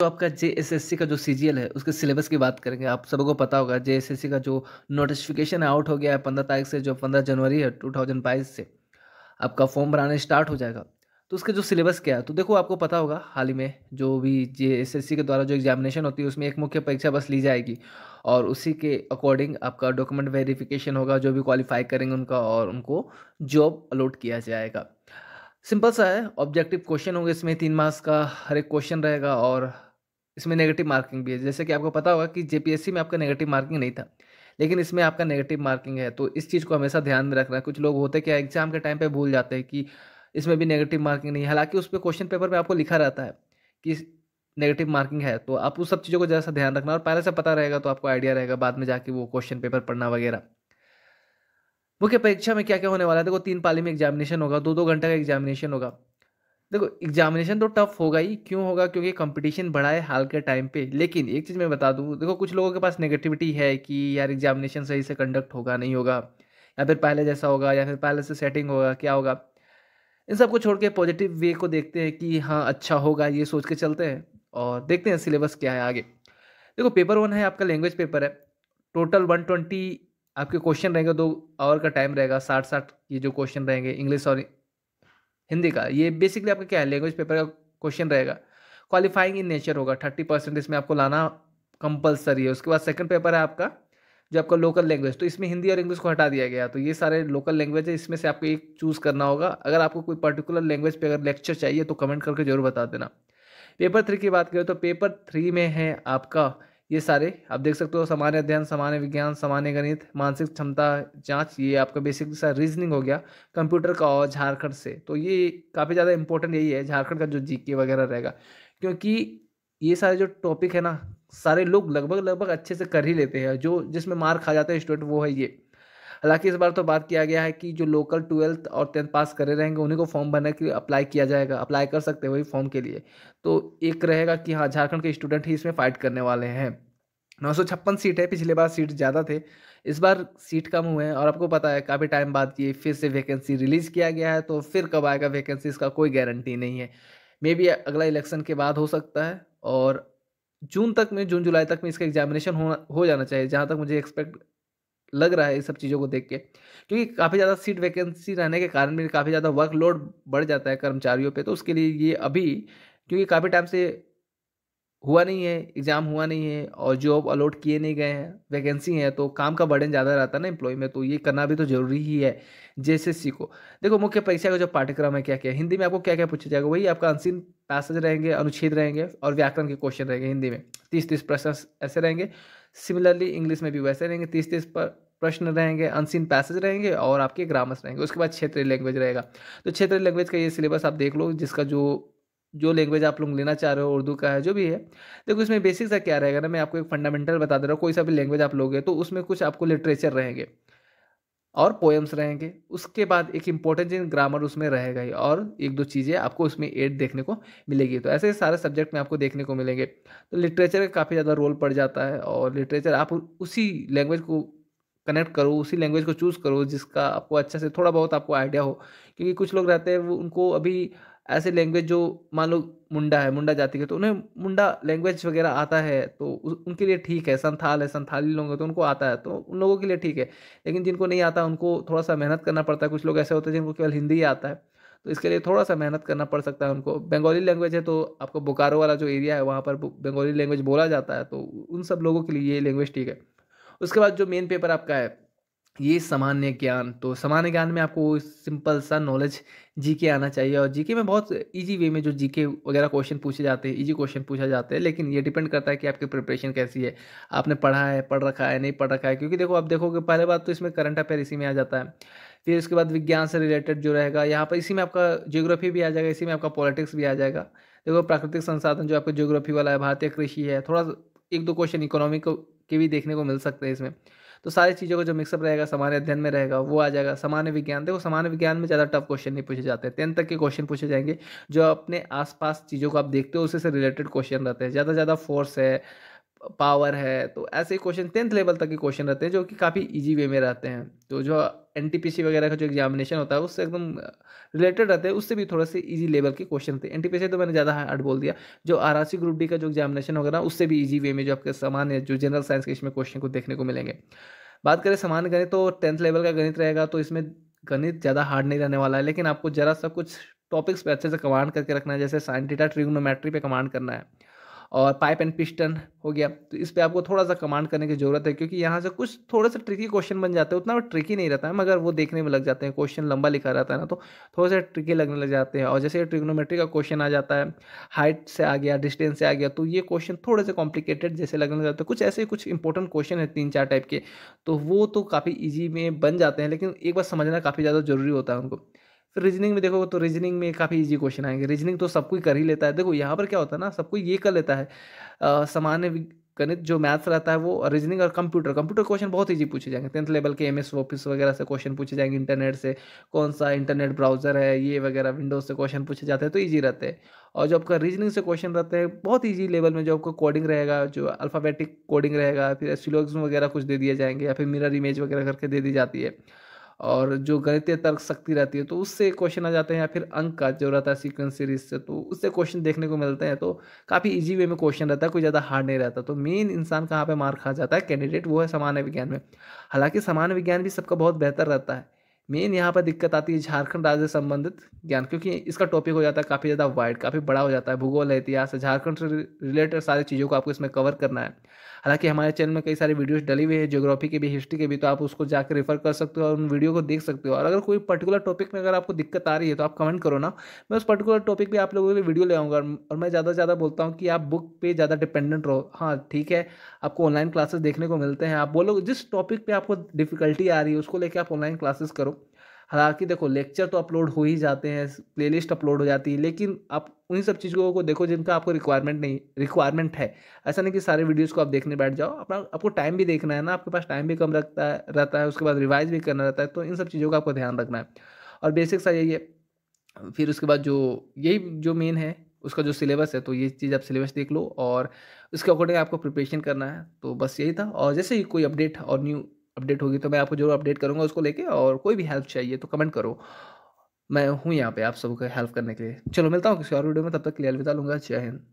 तो आपका जे S S C का जो सी जी एल है उसके सिलेबस की बात करेंगे आप सबको पता होगा जे एस एस सी का जो नोटिफिकेशन आउट हो गया है पंद्रह तारीख से जो पंद्रह जनवरी है टू थाउजेंड बाईस से आपका फॉर्म भराना स्टार्ट हो जाएगा तो उसका जो सिलेबस क्या है तो देखो आपको पता होगा हाल ही में जो भी जे एस एस सी के द्वारा जो एग्जामिनेशन होती है उसमें एक मुख्य परीक्षा बस ली जाएगी और उसी के अकॉर्डिंग आपका डॉक्यूमेंट वेरिफिकेशन होगा जो भी क्वालिफाई करेंगे उनका और उनको जॉब अलॉट किया जाएगा सिंपल सा है ऑब्जेक्टिव क्वेश्चन होंगे इसमें तीन मार्क्स का हर एक क्वेश्चन रहेगा और इसमें नेगेटिव मार्किंग भी है जैसे कि आपको पता होगा कि जेपीएससी में आपका नेगेटिव मार्किंग नहीं था लेकिन इसमें आपका नेगेटिव मार्किंग है तो इस चीज़ को हमेशा ध्यान में रखना है कुछ लोग होते क्या एग्जाम के टाइम पर भूल जाते हैं कि इसमें भी नेगेटिव मार्किंग नहीं है हालांकि उस पर क्वेश्चन पेपर में आपको लिखा रहता है कि नेगेटिव मार्किंग है तो आप उस सब चीज़ों को जैसा ध्यान रखना और पहले से पता रहेगा तो आपको आइडिया रहेगा बाद में जाके वो क्वेश्चन पेपर पढ़ना वगैरह मुख्य परीक्षा में क्या क्या होने वाला है देखो तीन पाली में एग्जामिनेशन होगा दो दो घंटे का एग्जामिनेशन होगा देखो एग्जामिनेशन तो टफ होगा ही क्यों होगा क्योंकि कंपटीशन बढ़ा है हाल के टाइम पे लेकिन एक चीज़ मैं बता दूँ देखो कुछ लोगों के पास नेगेटिविटी है कि यार एग्जामिनेशन सही से कंडक्ट होगा नहीं होगा या फिर पहले जैसा होगा या फिर पहले से सेटिंग होगा क्या होगा इन सबको छोड़ के पॉजिटिव वे को देखते हैं कि हाँ अच्छा होगा ये सोच के चलते हैं और देखते हैं सिलेबस क्या है आगे देखो पेपर वन है आपका लैंग्वेज पेपर है टोटल वन ट्वेंटी आपके क्वेश्चन रहेंगे दो आवर का टाइम रहेगा साठ साठ ये जो क्वेश्चन रहेंगे इंग्लिश और हिंदी का ये बेसिकली आपका क्या है लैंग्वेज पेपर का क्वेश्चन रहेगा क्वालिफाइंग इन नेचर होगा थर्टी परसेंट इसमें आपको लाना कंपलसरी है उसके बाद सेकंड पेपर है आपका जो आपका लोकल लैंग्वेज तो इसमें हिंदी और इंग्लिश को हटा दिया गया तो ये सारे लोकल लैंग्वेज है इसमें से आपको एक चूज़ करना होगा अगर आपको कोई पर्टिकुलर लैंग्वेज पे अगर लेक्चर चाहिए तो कमेंट करके जरूर बता देना पेपर थ्री की बात करें तो पेपर थ्री में है आपका ये सारे आप देख सकते हो सामान्य अध्ययन सामान्य विज्ञान सामान्य गणित मानसिक क्षमता जांच ये आपका बेसिक सा रीजनिंग हो गया कंप्यूटर का और झारखंड से तो ये काफ़ी ज़्यादा इंपॉर्टेंट यही है झारखंड का जो जीके वगैरह रहेगा क्योंकि ये सारे जो टॉपिक है ना सारे लोग लगभग लगभग अच्छे से कर ही लेते हैं जो जिसमें मार खा जाते हैं स्टूडेंट वो है ये हालांकि इस बार तो बात किया गया है कि जो लोकल ट्वेल्थ और टेंथ पास करे रहेंगे उन्हीं को फॉर्म भरने के लिए अप्लाई किया जाएगा अप्लाई कर सकते हैं वही फॉर्म के लिए तो एक रहेगा कि हाँ झारखंड के स्टूडेंट ही इसमें फाइट करने वाले हैं नौ सौ छप्पन सीट है पिछले बार सीट ज़्यादा थे इस बार सीट कम हुए हैं और आपको पता है काफ़ी टाइम बाद ये फिर से वैकेंसी रिलीज़ किया गया है तो फिर कब आएगा वैकेंसी इसका कोई गारंटी नहीं है मे बी अगला इलेक्शन के बाद हो सकता है और जून तक में जून जुलाई तक में इसका एग्जामिनेशन हो हो जाना चाहिए जहाँ तक मुझे एक्सपेक्ट लग रहा है इस सब चीज़ों को देख के क्योंकि काफ़ी ज़्यादा सीट वैकेंसी रहने के कारण भी काफ़ी ज़्यादा वर्कलोड बढ़ जाता है कर्मचारियों पे तो उसके लिए ये अभी क्योंकि काफ़ी टाइम से हुआ नहीं है एग्ज़ाम हुआ नहीं है और जॉब अलॉट किए नहीं गए हैं वैकेंसी है तो काम का बर्डन ज़्यादा रहता है ना एम्प्लॉय में तो ये करना भी तो जरूरी ही है जैसे सीखो देखो मुख्य परीक्षा का जो पाठ्यक्रम है क्या क्या हिंदी में आपको क्या क्या पूछा जाएगा वही आपका अनसीन पैसेज रहेंगे अनुच्छेद रहेंगे और व्याकरण के क्वेश्चन रहेंगे हिंदी में तीस तीस प्रश्न ऐसे रहेंगे सिमिलरली इंग्लिश में भी वैसे रहेंगे तीस तीस पर प्रश्न रहेंगे अनसीन पैसेज रहेंगे और आपके ग्रामर्स रहेंगे उसके बाद क्षेत्रीय लैंग्वेज रहेगा तो क्षेत्रीय लैंग्वेज का ये सिलेबस आप देख लो जिसका जो जो लैंग्वेज आप लोग लेना चाह रहे हो उर्दू का है जो भी है देखो इसमें बेसिक सा क्या रहेगा ना मैं आपको एक फंडामेंटल बता दे रहा हूँ कोई सा भी लैंग्वेज आप लोगे तो उसमें कुछ आपको लिटरेचर रहेंगे और पोएम्स रहेंगे उसके बाद एक इम्पोर्टेंट चीज ग्रामर उसमें रहेगा ही और एक दो चीज़ें आपको उसमें एड देखने को मिलेगी तो ऐसे सारे सब्जेक्ट में आपको देखने को मिलेंगे तो लिटरेचर का काफ़ी ज़्यादा रोल पड़ जाता है और लिटरेचर आप उसी लैंग्वेज को कनेक्ट करो उसी लैंग्वेज को चूज़ करो जिसका आपको अच्छे से थोड़ा बहुत आपको आइडिया हो क्योंकि कुछ लोग रहते हैं वो उनको अभी ऐसे लैंग्वेज जो मान लो मुंडा है मुंडा जाति के तो उन्हें मुंडा लैंग्वेज वगैरह आता है तो उनके लिए ठीक है संथाल है संथाली लोग हैं तो उनको आता है तो उन लोगों के लिए ठीक है लेकिन जिनको नहीं आता उनको थोड़ा सा मेहनत करना पड़ता है कुछ लोग ऐसे होते हैं जिनको केवल हिंदी ही आता है तो इसके लिए थोड़ा सा मेहनत करना पड़ सकता है उनको बंगाली लैंग्वेज है तो आपको बोकारो वाला जो एरिया है वहाँ पर बंगाली लैंग्वेज बोला जाता है तो उन सब लोगों के लिए ये लैंग्वेज ठीक है उसके बाद जो मेन पेपर आपका है ये सामान्य ज्ञान तो सामान्य ज्ञान में आपको सिंपल सा नॉलेज जीके आना चाहिए और जीके में बहुत इजी वे में जो जीके वगैरह क्वेश्चन पूछे जाते हैं इजी क्वेश्चन पूछा जाते हैं लेकिन ये डिपेंड करता है कि आपकी प्रिपरेशन कैसी है आपने पढ़ा है पढ़ रखा है नहीं पढ़ रखा है क्योंकि देखो आप देखोगे पहले बात तो इसमें करंट अफेयर इसी में आ जाता है फिर उसके बाद विज्ञान से रिलेटेड जो रहेगा यहाँ पर इसी में आपका जियोग्राफी भी आ जाएगा इसी में आपका पॉलिटिक्स भी आ जाएगा देखो प्राकृतिक संसाधन जो आपका जियोग्राफी वाला है भारतीय कृषि है थोड़ा एक दो क्वेश्चन इकोनॉमिक के भी देखने को मिल सकते हैं इसमें तो सारी चीज़ों का जो मिक्सअप रहेगा सामान्य अध्ययन में रहेगा वो आ जाएगा सामान्य विज्ञान देखो सामान्य विज्ञान में ज़्यादा टफ क्वेश्चन नहीं पूछे जाते टेंथ तक के क्वेश्चन पूछे जाएंगे जो अपने आसपास चीज़ों को आप देखते हो उससे रिलेटेड क्वेश्चन रहते हैं ज़्यादा ज़्यादा फोर्स है पावर है तो ऐसे क्वेश्चन टेंथ लेवल तक के क्वेश्चन रहते हैं जो कि काफ़ी इजी वे में रहते हैं तो जो एन वगैरह का जो एग्जामिनेशन होता है उससे एकदम रिलेटेड रहते हैं उससे भी थोड़ा से इजी लेवल के क्वेश्चन थे एन तो मैंने ज़्यादा हार्ड बोल दिया जो आर ग्रुप डी का जो एग्जामिनेशन होगा ना उससे भी ईजी वे में जो आपके सामान्य जो जनरल साइंस के इसमें क्वेश्चन को देखने को मिलेंगे बात करें सामान्य गणित तो टेंथ लेवल का गणित रहेगा तो इसमें गणित ज़्यादा हार्ड नहीं रहने वाला है लेकिन आपको ज़रा सा कुछ टॉपिक्स पे अच्छे से कमांड करके रखना है जैसे साइन डेटा ट्रिग्नोमेट्री पे कमांड करना है और पाइप एंड पिस्टन हो गया तो इस पर आपको थोड़ा सा कमांड करने की ज़रूरत है क्योंकि यहाँ से कुछ थोड़ा सा ट्रिकी क्वेश्चन बन जाते हैं उतना ट्रिकी नहीं रहता है मगर वो देखने में लग जाते हैं क्वेश्चन लंबा लिखा रहता है ना तो थोड़ा सा ट्रिकी लगने लग जाते हैं और जैसे ट्रिग्नोमेट्री का क्वेश्चन आ जाता है हाइट से आ गया डिस्टेंस से आ गया तो ये क्वेश्चन थोड़े से कॉम्प्लिकेटेड जैसे लगने लग जाते हैं कुछ ऐसे कुछ इंपॉर्टेंट क्वेश्चन है तीन चार टाइप के तो वो तो काफ़ी ईजी में बन जाते हैं लेकिन एक बार समझना काफ़ी ज़्यादा ज़रूरी होता है उनको फिर रीजनिंग में देखो तो रीजनिंग में काफ़ी इजी क्वेश्चन आएंगे रीजनिंग तो सब कोई कर ही लेता है देखो यहाँ पर क्या होता है ना सब कोई ये कर लेता है सामान्य गणित जो मैथ्स रहता है वो रीजनिंग और कंप्यूटर कंप्यूटर क्वेश्चन बहुत ईजी पूछे जाएंगे टेंथ लेवल के एम एस ऑफिस वगैरह से क्वेश्चन पूछे जाएंगे इंटरनेट से कौन सा इंटरनेट ब्राउजर है ये वगैरह विंडोज से क्वेश्चन पूछे जाते हैं तो ईजी रहते हैं और जो आपका रीजनिंग से क्वेश्चन रहते हैं बहुत ईजी लेवल में जो आपका कोडिंग रहेगा जो अल्फ़ाबेटिक कोडिंग रहेगा फिर एसिलोग्स वगैरह कुछ दे दिए जाएंगे या फिर मिरर इमेज वगैरह करके दे दी जाती है और जो गणितीय तर्क शक्ति रहती है तो उससे क्वेश्चन आ जाते हैं या फिर अंक का जो रहता है सीक्वेंस सीरीज से तो उससे क्वेश्चन देखने को मिलते हैं तो काफ़ी इजी वे में क्वेश्चन रहता है कोई ज़्यादा हार्ड नहीं रहता तो मेन इंसान कहाँ पर मार खा जाता है कैंडिडेट वो है सामान्य विज्ञान में हालांकि सामान्य विज्ञान भी सबका बहुत बेहतर रहता है मेन यहाँ पर दिक्कत आती है झारखंड राज्य से संबंधित ज्ञान क्योंकि इसका टॉपिक हो जाता है काफ़ी ज़्यादा वाइड काफ़ी बड़ा हो जाता है भूगोल है इतिहास है झारखंड से रिलेटेड सारी चीज़ों को आपको इसमें कवर करना है हालांकि हमारे चैनल में कई सारी वीडियोस डली हुई है जोग्राफी के भी हिस्ट्री के भी तो आप उसको जाकर रेफर कर सकते हो और उन वीडियो को देख सकते हो और अगर कोई पर्टिकुलर टॉपिक में अगर आपको दिक्कत आ रही है तो आप कमेंट करो ना मैं उस पर्टिकुलर टॉपिक पर आप लोगों के लिए वीडियो ले आऊँगा और मैं ज़्यादा से ज़्यादा बोलता हूँ कि आप बुक पर ज़्यादा डिपेंडेंट रहो हाँ ठीक है आपको ऑनलाइन क्लासेस देखने को मिलते हैं आप बोलो जिस टॉपिक पर आपको डिफिकल्टी आ रही है उसको लेकर आप ऑनलाइन क्लासेस करो हालांकि देखो लेक्चर तो अपलोड हो ही जाते हैं प्लेलिस्ट अपलोड हो जाती है लेकिन आप उन सब चीज़ों को देखो जिनका आपको रिक्वायरमेंट नहीं रिक्वायरमेंट है ऐसा नहीं कि सारे वीडियोस को आप देखने बैठ जाओ अपना आपको टाइम भी देखना है ना आपके पास टाइम भी कम रखता है रहता है उसके बाद रिवाइज भी करना रहता है तो इन सब चीज़ों का आपको ध्यान रखना है और बेसिक सा यही है फिर उसके बाद जो यही जो मेन है उसका जो सिलेबस है तो ये चीज़ आप सिलेबस देख लो और उसके अकॉर्डिंग आपको प्रिपरेशन करना है तो बस यही था और जैसे ही कोई अपडेट और न्यू अपडेट होगी तो मैं आपको जरूर अपडेट करूँगा उसको लेके और कोई भी हेल्प चाहिए तो कमेंट करो मैं हूँ यहाँ पे आप सबको हेल्प करने के लिए चलो मिलता हूँ किसी और वीडियो में तब तक क्लियर बिता लूँगा जय हिंद